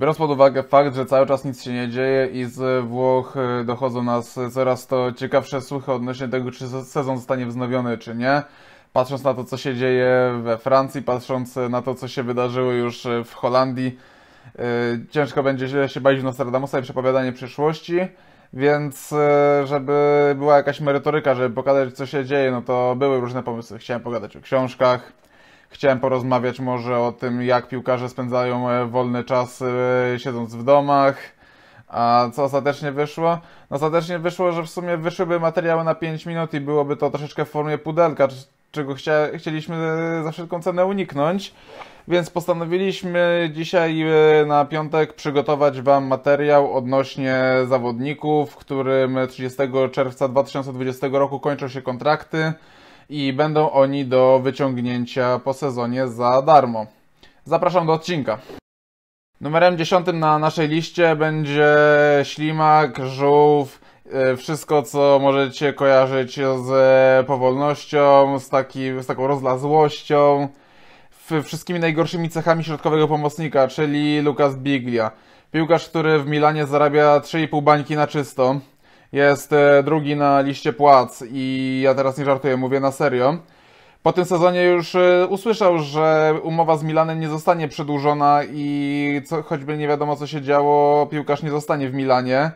Biorąc pod uwagę fakt, że cały czas nic się nie dzieje i z Włoch e, dochodzą nas coraz to ciekawsze słuchy odnośnie tego, czy sezon zostanie wznowiony, czy nie. Patrząc na to, co się dzieje we Francji, patrząc na to, co się wydarzyło już e, w Holandii, e, ciężko będzie się bawić w Nostradamusa i przepowiadanie przyszłości. Więc żeby była jakaś merytoryka, żeby pokazać co się dzieje, no to były różne pomysły. Chciałem pogadać o książkach, Chciałem porozmawiać może o tym, jak piłkarze spędzają e, wolny czas e, siedząc w domach. A co ostatecznie wyszło? No ostatecznie wyszło, że w sumie wyszłyby materiały na 5 minut i byłoby to troszeczkę w formie pudelka, czego chcia, chcieliśmy e, za wszelką cenę uniknąć. Więc postanowiliśmy dzisiaj na piątek przygotować Wam materiał odnośnie zawodników, w którym 30 czerwca 2020 roku kończą się kontrakty i będą oni do wyciągnięcia po sezonie za darmo. Zapraszam do odcinka. Numerem 10 na naszej liście będzie ślimak, żółw, e, wszystko co możecie kojarzyć z powolnością, z, taki, z taką rozlazłością, wszystkimi najgorszymi cechami środkowego pomocnika, czyli Lucas Biglia. Piłkarz, który w Milanie zarabia 3,5 bańki na czysto jest e, drugi na liście płac i ja teraz nie żartuję, mówię na serio. Po tym sezonie już e, usłyszał, że umowa z Milanem nie zostanie przedłużona i co, choćby nie wiadomo co się działo, piłkarz nie zostanie w Milanie.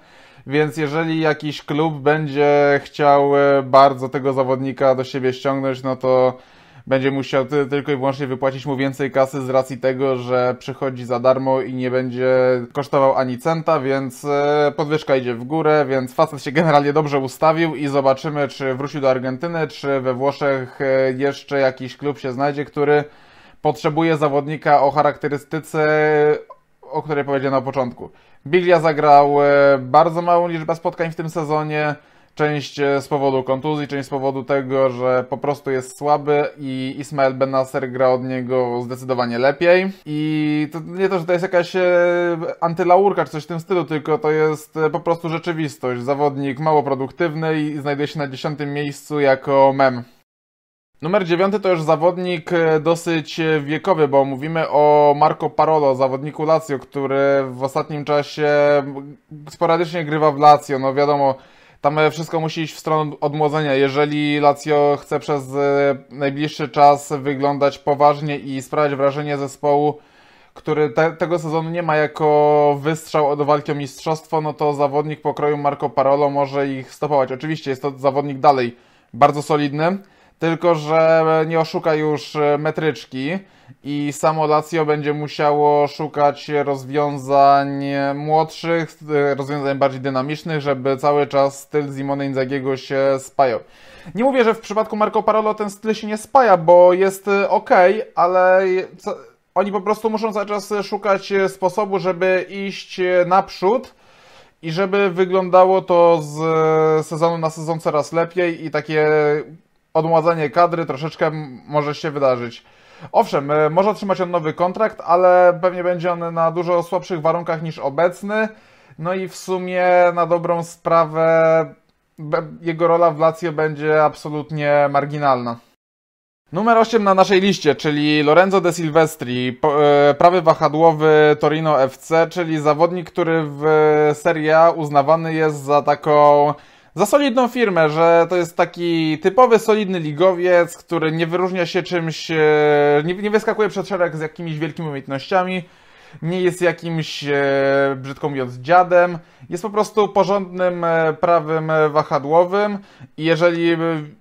Więc jeżeli jakiś klub będzie chciał e, bardzo tego zawodnika do siebie ściągnąć, no to będzie musiał tylko i wyłącznie wypłacić mu więcej kasy z racji tego, że przychodzi za darmo i nie będzie kosztował ani centa, więc e, podwyżka idzie w górę, więc facet się generalnie dobrze ustawił i zobaczymy, czy wrócił do Argentyny, czy we Włoszech e, jeszcze jakiś klub się znajdzie, który potrzebuje zawodnika o charakterystyce, o której powiedziałem na początku. Biglia zagrał e, bardzo małą liczbę spotkań w tym sezonie. Część e, z powodu kontuzji, część z powodu tego, że po prostu jest słaby i Ismael Benacer gra od niego zdecydowanie lepiej. I to nie to, że to jest jakaś e, antylaurka czy coś w tym stylu, tylko to jest e, po prostu rzeczywistość. Zawodnik mało produktywny i znajduje się na dziesiątym miejscu jako mem. Numer 9 to już zawodnik dosyć wiekowy, bo mówimy o Marco Parolo, zawodniku Lazio, który w ostatnim czasie sporadycznie grywa w Lazio. No wiadomo, tam e, wszystko musi iść w stronę odmłodzenia. Jeżeli Lazio chce przez e, najbliższy czas wyglądać poważnie i sprawiać wrażenie zespołu, który te, tego sezonu nie ma jako wystrzał od walki o mistrzostwo, no to zawodnik pokroju Marco Parolo może ich stopować. Oczywiście jest to zawodnik dalej bardzo solidny, tylko, że nie oszuka już e, metryczki i samo Lazio będzie musiało szukać rozwiązań młodszych, e, rozwiązań bardziej dynamicznych, żeby cały czas styl Simone Inzagiego się spajał. Nie mówię, że w przypadku Marco Parolo ten styl się nie spaja, bo jest e, ok, ale oni po prostu muszą cały czas szukać sposobu, żeby iść naprzód i żeby wyglądało to z sezonu na sezon coraz lepiej i takie odmładzanie kadry troszeczkę może się wydarzyć. Owszem, e, może otrzymać on nowy kontrakt, ale pewnie będzie on na dużo słabszych warunkach niż obecny. No i w sumie na dobrą sprawę jego rola w Lazio będzie absolutnie marginalna. Numer 8 na naszej liście, czyli Lorenzo De Silvestri, e, prawy wahadłowy Torino FC, czyli zawodnik, który w Serie A uznawany jest za taką za solidną firmę, że to jest taki typowy, solidny ligowiec, który nie wyróżnia się czymś, e, nie, nie wyskakuje przed szereg z jakimiś wielkimi umiejętnościami, nie jest jakimś, e, brzydko mówiąc, dziadem. Jest po prostu porządnym, e, prawym e, wahadłowym i jeżeli,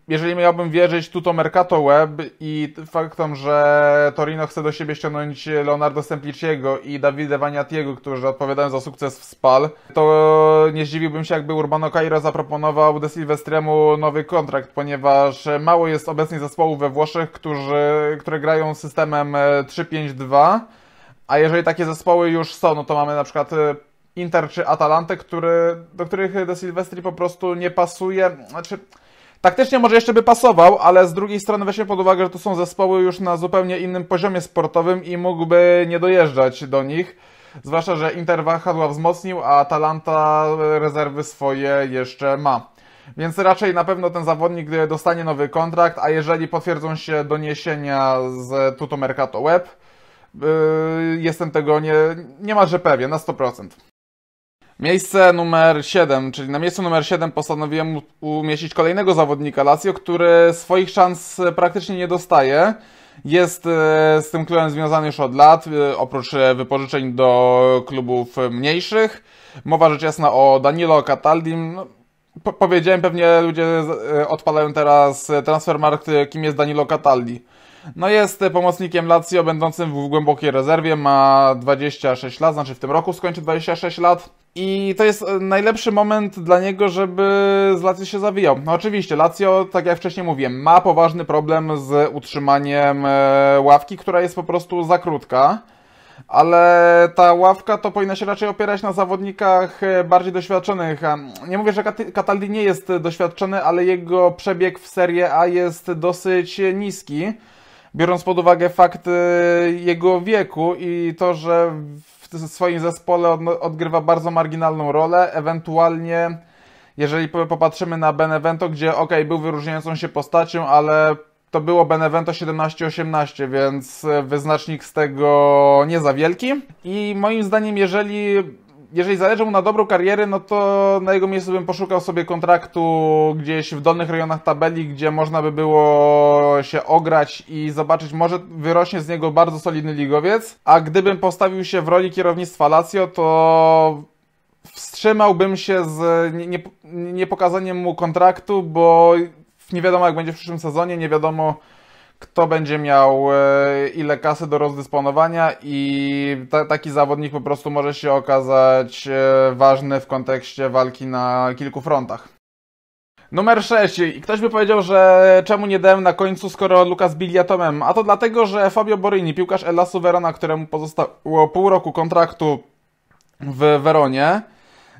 jeżeli miałbym wierzyć Tuto Mercato Web i faktom, że Torino chce do siebie ściągnąć Leonardo Sempliciego i Davide Vaniatiego, którzy odpowiadają za sukces w Spal, to nie zdziwiłbym się, jakby Urbano Cairo zaproponował De Silvestremu nowy kontrakt, ponieważ mało jest obecnie zespołów we Włoszech, którzy, które grają systemem 3-5-2 a jeżeli takie zespoły już są, no to mamy na przykład y, Inter czy Atalantę, który, do których De Silvestri po prostu nie pasuje. Znaczy, taktycznie może jeszcze by pasował, ale z drugiej strony weźmy pod uwagę, że to są zespoły już na zupełnie innym poziomie sportowym i mógłby nie dojeżdżać do nich. Zwłaszcza, że Inter wahadła wzmocnił, a Atalanta y, rezerwy swoje jeszcze ma. Więc raczej na pewno ten zawodnik y, dostanie nowy kontrakt, a jeżeli potwierdzą się doniesienia z tutomercato Mercato Web, Yy, jestem tego nie, niemalże pewien, na 100%. Miejsce numer 7, czyli na miejscu numer 7 postanowiłem umieścić kolejnego zawodnika Lazio, który swoich szans e, praktycznie nie dostaje. Jest e, z tym klubem związany już od lat, e, oprócz wypożyczeń do klubów mniejszych. Mowa rzecz jasna o Danilo Cataldim. No, powiedziałem, pewnie ludzie odpalają teraz transfer markt, kim jest Danilo Cataldi. No jest pomocnikiem Lazio, będącym w głębokiej rezerwie, ma 26 lat, znaczy w tym roku skończy 26 lat. I to jest najlepszy moment dla niego, żeby z Lazio się zawijał. No oczywiście, Lazio, tak jak wcześniej mówiłem, ma poważny problem z utrzymaniem e, ławki, która jest po prostu za krótka. Ale ta ławka to powinna się raczej opierać na zawodnikach e, bardziej doświadczonych. Nie mówię, że Cataldi nie jest doświadczony, ale jego przebieg w Serie A jest dosyć e, niski biorąc pod uwagę fakt y, jego wieku i to, że w swoim zespole odgrywa bardzo marginalną rolę, ewentualnie jeżeli popatrzymy na Benevento, gdzie ok, był wyróżniającą się postacią, ale to było Benevento 17-18, więc y, wyznacznik z tego nie za wielki. I moim zdaniem, jeżeli jeżeli zależy mu na dobrą karierę, no to na jego miejscu bym poszukał sobie kontraktu gdzieś w dolnych rejonach tabeli, gdzie można by było się ograć i zobaczyć, może wyrośnie z niego bardzo solidny ligowiec. A gdybym postawił się w roli kierownictwa Lazio, to wstrzymałbym się z niepokazaniem nie, nie pokazaniem mu kontraktu, bo nie wiadomo jak będzie w przyszłym sezonie, nie wiadomo kto będzie miał e, ile kasy do rozdysponowania i ta, taki zawodnik po prostu może się okazać e, ważny w kontekście walki na kilku frontach. Numer 6. I ktoś by powiedział, że czemu nie dałem na końcu, skoro Luka z Biliatomem? A to dlatego, że Fabio Borini, piłkarz Ella Suverona, któremu pozostało pół roku kontraktu w Weronie,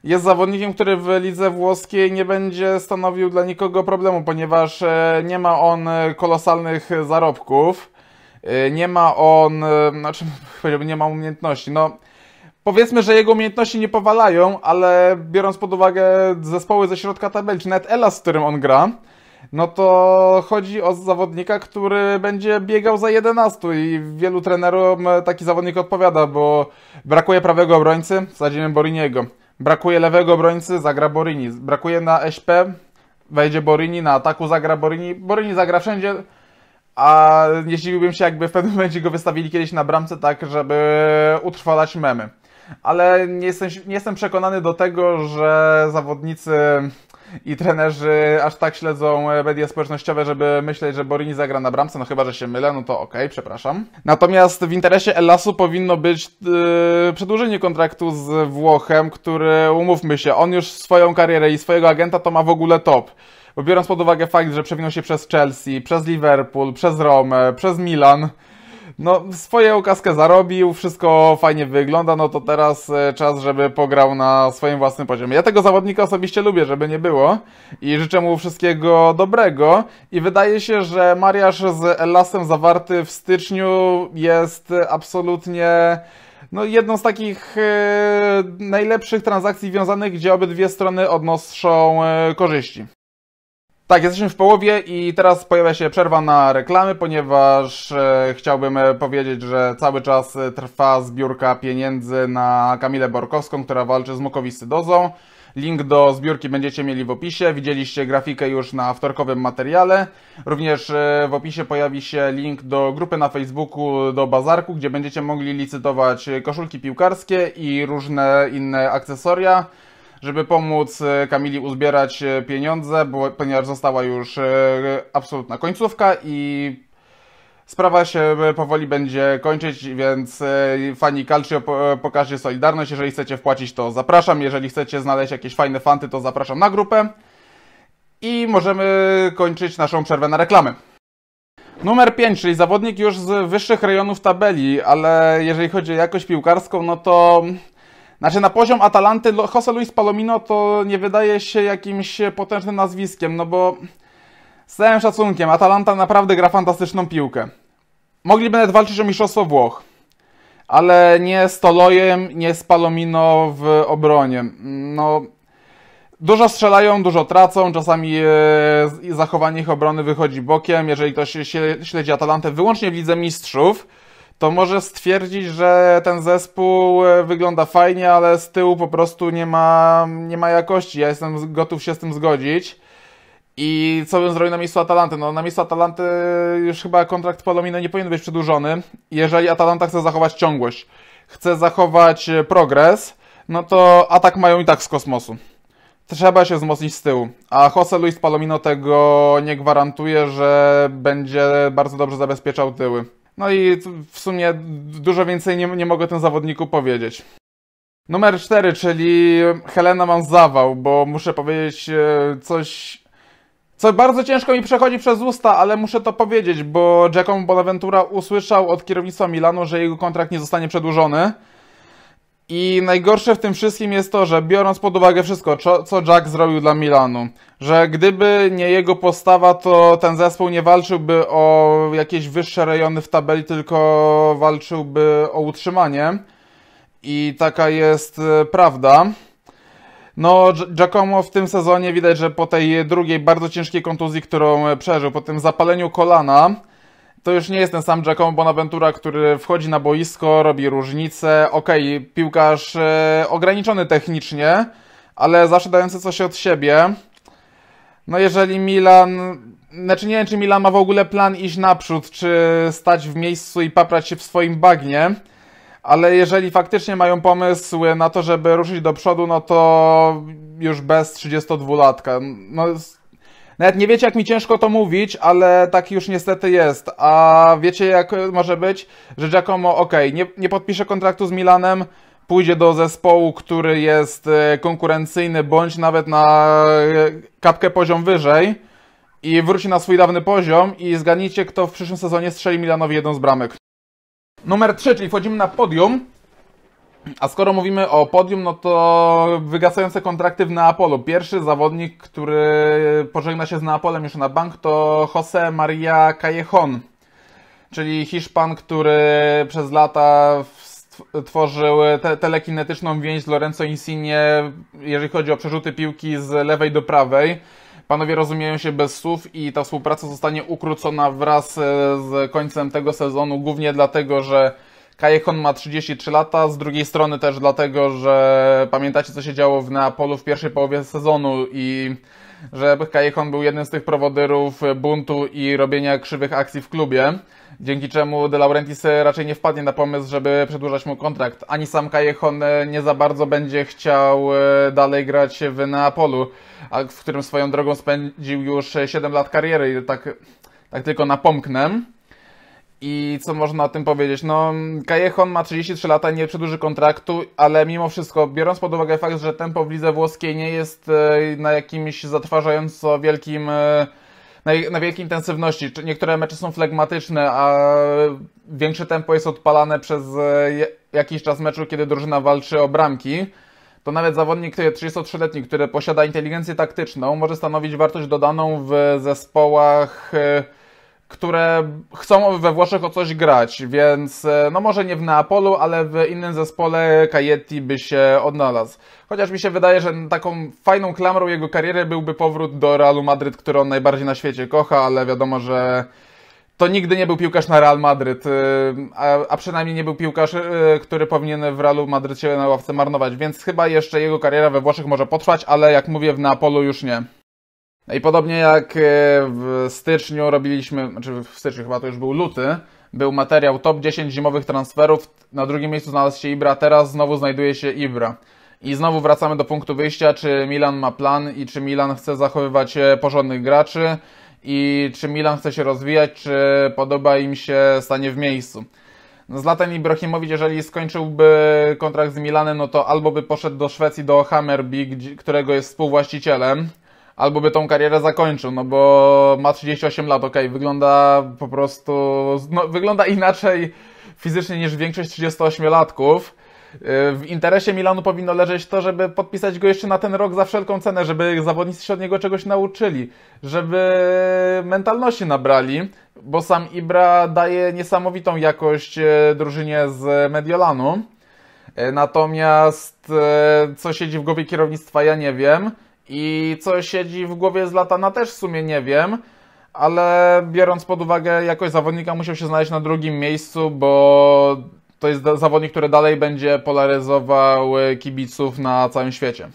jest zawodnikiem, który w lidze włoskiej nie będzie stanowił dla nikogo problemu, ponieważ e, nie ma on e, kolosalnych zarobków, e, nie ma on, znaczy no, powiedziałbym, nie ma umiejętności. No, powiedzmy, że jego umiejętności nie powalają, ale biorąc pod uwagę zespoły ze środka czy nawet Elas, z którym on gra, no to chodzi o zawodnika, który będzie biegał za 11 i wielu trenerom taki zawodnik odpowiada, bo brakuje prawego obrońcy, wsadzimy Boriniego. Brakuje lewego obrońcy, zagra Borini. Brakuje na SP, wejdzie Borini, na ataku zagra Borini. Borini zagra wszędzie, a nie zdziwiłbym się, jakby w pewnym momencie go wystawili kiedyś na bramce tak, żeby utrwalać memy. Ale nie jestem, nie jestem przekonany do tego, że zawodnicy i trenerzy aż tak śledzą e, media społecznościowe, żeby myśleć, że Borini zagra na bramce, no chyba, że się mylę, no to okej, okay, przepraszam. Natomiast w interesie Elasu powinno być yy, przedłużenie kontraktu z Włochem, który, umówmy się, on już swoją karierę i swojego agenta to ma w ogóle top. Bo biorąc pod uwagę fakt, że przewinął się przez Chelsea, przez Liverpool, przez Romę, przez Milan, no swoją kaskę zarobił, wszystko fajnie wygląda, no to teraz e, czas, żeby pograł na swoim własnym poziomie. Ja tego zawodnika osobiście lubię, żeby nie było i życzę mu wszystkiego dobrego i wydaje się, że mariaż z Elasem zawarty w styczniu jest absolutnie no, jedną z takich e, najlepszych transakcji wiązanych, gdzie obydwie strony odnoszą e, korzyści. Tak, jesteśmy w połowie i teraz pojawia się przerwa na reklamy, ponieważ e, chciałbym e, powiedzieć, że cały czas e, trwa zbiórka pieniędzy na Kamilę Borkowską, która walczy z mukowiscydozą. Link do zbiórki będziecie mieli w opisie. Widzieliście grafikę już na wtorkowym materiale. Również e, w opisie pojawi się link do grupy na Facebooku, do bazarku, gdzie będziecie mogli licytować koszulki piłkarskie i różne inne akcesoria żeby pomóc e, Kamili uzbierać e, pieniądze, bo, ponieważ została już e, absolutna końcówka i sprawa się powoli będzie kończyć, więc fani Calcio pokażcie solidarność. Jeżeli chcecie wpłacić, to zapraszam. Jeżeli chcecie znaleźć jakieś fajne fanty, to zapraszam na grupę. I możemy kończyć naszą przerwę na reklamy. Numer 5, czyli zawodnik już z wyższych rejonów tabeli, ale jeżeli chodzi o jakość piłkarską, no to znaczy na poziom Atalanty Jose Luis Palomino to nie wydaje się jakimś potężnym nazwiskiem, no bo z całym szacunkiem, Atalanta naprawdę gra fantastyczną piłkę. Mogliby nawet walczyć o mistrzostwo Włoch, ale nie z Tolojem, nie z Palomino w obronie. No, dużo strzelają, dużo tracą, czasami e, zachowanie ich obrony wychodzi bokiem. Jeżeli ktoś śledzi Atalantę wyłącznie w Lidze Mistrzów, to może stwierdzić, że ten zespół e, wygląda fajnie, ale z tyłu po prostu nie ma, nie ma jakości. Ja jestem gotów się z tym zgodzić. I co bym zrobił na miejscu Atalanty? No, na miejscu Atalanty już chyba kontrakt Palomino nie powinien być przedłużony, jeżeli Atalanta chce zachować ciągłość, chce zachować e, progres, no to atak mają i tak z kosmosu. Trzeba się wzmocnić z tyłu. A Jose Luis Palomino tego nie gwarantuje, że będzie bardzo dobrze zabezpieczał tyły. No i w sumie dużo więcej nie, nie mogę tym zawodniku powiedzieć. Numer 4, czyli Helena mam zawał, bo muszę powiedzieć e, coś, co bardzo ciężko mi przechodzi przez usta, ale muszę to powiedzieć, bo Giacomo Bonaventura usłyszał od kierownictwa Milanu, że jego kontrakt nie zostanie przedłużony. I najgorsze w tym wszystkim jest to, że biorąc pod uwagę wszystko, co Jack zrobił dla Milanu, że gdyby nie jego postawa, to ten zespół nie walczyłby o jakieś wyższe rejony w tabeli, tylko walczyłby o utrzymanie. I taka jest e, prawda. No, Giacomo w tym sezonie widać, że po tej drugiej bardzo ciężkiej kontuzji, którą e, przeżył, po tym zapaleniu kolana, to już nie jest ten sam Giacomo Bonaventura, który wchodzi na boisko, robi różnicę. Okej, okay, piłkarz e, ograniczony technicznie, ale zawsze dający coś od siebie. No jeżeli Milan... Znaczy nie wiem, czy Milan ma w ogóle plan iść naprzód, czy stać w miejscu i paprać się w swoim bagnie, ale jeżeli faktycznie mają pomysł na to, żeby ruszyć do przodu, no to już bez 32-latka. No, nawet nie wiecie, jak mi ciężko to mówić, ale tak już niestety jest. A wiecie, jak może być, że Giacomo, ok, nie, nie podpisze kontraktu z Milanem, pójdzie do zespołu, który jest e, konkurencyjny, bądź nawet na e, kapkę poziom wyżej i wróci na swój dawny poziom i zgadnijcie, kto w przyszłym sezonie strzeli Milanowi jedną z bramek. Numer 3, czyli wchodzimy na podium. A skoro mówimy o podium, no to wygasające kontrakty w Neapolu. Pierwszy zawodnik, który pożegna się z Neapolem już na bank, to Jose Maria Callejon, czyli Hiszpan, który przez lata tworzył te telekinetyczną więź z Lorenzo Insigne, jeżeli chodzi o przerzuty piłki z lewej do prawej. Panowie rozumieją się bez słów i ta współpraca zostanie ukrócona wraz e, z końcem tego sezonu, głównie dlatego, że Kajekon ma 33 lata, z drugiej strony też dlatego, że pamiętacie co się działo w Neapolu w pierwszej połowie sezonu i że Kajekon był jednym z tych prowodyrów buntu i robienia krzywych akcji w klubie, dzięki czemu De Laurentiis raczej nie wpadnie na pomysł, żeby przedłużać mu kontrakt. Ani sam Kajekon nie za bardzo będzie chciał e, dalej grać w Neapolu, w którym swoją drogą spędził już 7 lat kariery, tak, tak tylko napomknę. I co można o tym powiedzieć? No, Kajechon ma 33 lata, nie przedłuży kontraktu, ale mimo wszystko, biorąc pod uwagę fakt, że tempo w lidze włoskiej nie jest e, na jakimś zatrważająco wielkim e, na, wielkiej intensywności. Niektóre mecze są flegmatyczne, a większe tempo jest odpalane przez e, jakiś czas meczu, kiedy drużyna walczy o bramki. To nawet zawodnik 33-letni, który posiada inteligencję taktyczną, może stanowić wartość dodaną w zespołach które chcą we Włoszech o coś grać, więc e, no może nie w Neapolu, ale w innym zespole Kajetti by się odnalazł. Chociaż mi się wydaje, że taką fajną klamrą jego kariery byłby powrót do Realu Madryt, który on najbardziej na świecie kocha, ale wiadomo, że to nigdy nie był piłkarz na Real Madryt, e, a, przynajmniej nie był piłkarz, e, który powinien w Realu Madryt się na ławce marnować, więc chyba jeszcze jego kariera we Włoszech może potrwać, ale jak mówię, w Neapolu już nie. I podobnie jak e, w styczniu robiliśmy, znaczy w styczniu chyba to już był luty, był materiał top 10 zimowych transferów. Na drugim miejscu znalazł się Ibra, teraz znowu znajduje się Ibra. I znowu wracamy do punktu wyjścia, czy Milan ma plan i czy Milan chce zachowywać e, porządnych graczy i czy Milan chce się rozwijać, czy podoba im się stanie w miejscu. No, Zlatan Ibrahimowicz, jeżeli skończyłby kontrakt z Milanem, no to albo by poszedł do Szwecji, do Hammerby, którego jest współwłaścicielem, albo by tą karierę zakończył, no bo ma 38 lat, okej, okay, wygląda po prostu, no, wygląda inaczej fizycznie niż większość 38-latków. Y, w interesie Milanu powinno leżeć to, żeby podpisać go jeszcze na ten rok za wszelką cenę, żeby zawodnicy się od niego czegoś nauczyli, żeby mentalności nabrali, bo sam Ibra daje niesamowitą jakość y, drużynie z Mediolanu. Y, natomiast co siedzi w głowie kierownictwa, ja nie wiem. I co siedzi w głowie z latana też w sumie nie wiem, ale biorąc pod uwagę jakość zawodnika musiał się znaleźć na drugim miejscu, bo to jest zawodnik, który dalej będzie polaryzował kibiców na całym świecie.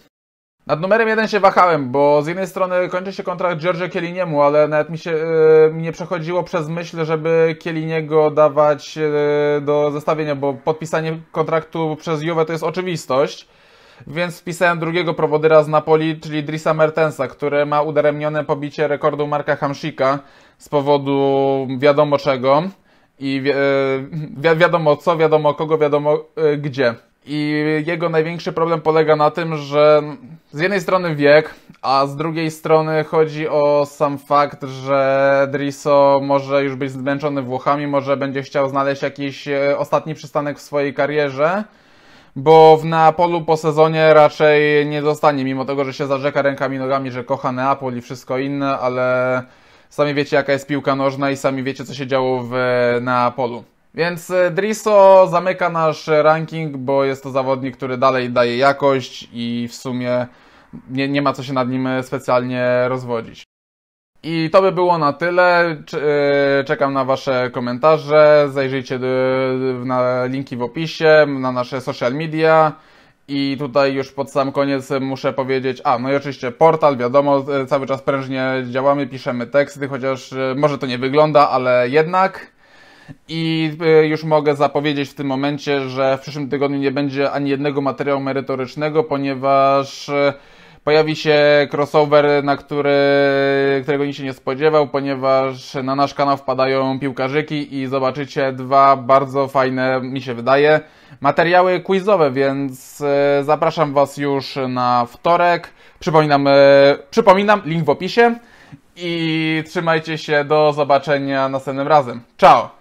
Nad numerem jeden się wahałem, bo z jednej strony kończy się kontrakt George'a Kieliniemu, ale nawet mi się yy, nie przechodziło przez myśl, żeby Kieliniego dawać yy, do zestawienia, bo podpisanie kontraktu przez Juve to jest oczywistość więc wpisałem drugiego prowodyra z Napoli, czyli Drisa Mertensa, który ma udaremnione pobicie rekordu Marka Hamsika z powodu wiadomo czego i e, wi wiadomo co, wiadomo kogo, wiadomo e, gdzie. I jego największy problem polega na tym, że z jednej strony wiek, a z drugiej strony chodzi o sam fakt, że Driso może już być zmęczony Włochami, może będzie chciał znaleźć jakiś e, ostatni przystanek w swojej karierze bo w Neapolu po sezonie raczej nie zostanie, mimo tego, że się zarzeka rękami nogami, że kocha Neapol i wszystko inne, ale sami wiecie jaka jest piłka nożna i sami wiecie co się działo w Neapolu. Więc e, Driso zamyka nasz ranking, bo jest to zawodnik, który dalej daje jakość i w sumie nie, nie ma co się nad nim e, specjalnie rozwodzić. I to by było na tyle. E, czekam na Wasze komentarze. Zajrzyjcie e, na linki w opisie, na nasze social media. I tutaj już pod sam koniec muszę powiedzieć, a no i oczywiście portal, wiadomo, e, cały czas prężnie działamy, piszemy teksty, chociaż może to nie wygląda, ale jednak. I już mogę zapowiedzieć w tym momencie, że w przyszłym tygodniu nie będzie ani jednego materiału merytorycznego, ponieważ Pojawi się crossover, na który, którego nikt się nie spodziewał, ponieważ na nasz kanał wpadają piłkarzyki i zobaczycie dwa bardzo fajne, mi się wydaje, materiały quizowe, więc e, zapraszam Was już na wtorek. Przypominam, e, przypominam link w opisie i trzymajcie się, do zobaczenia następnym razem. Ciao!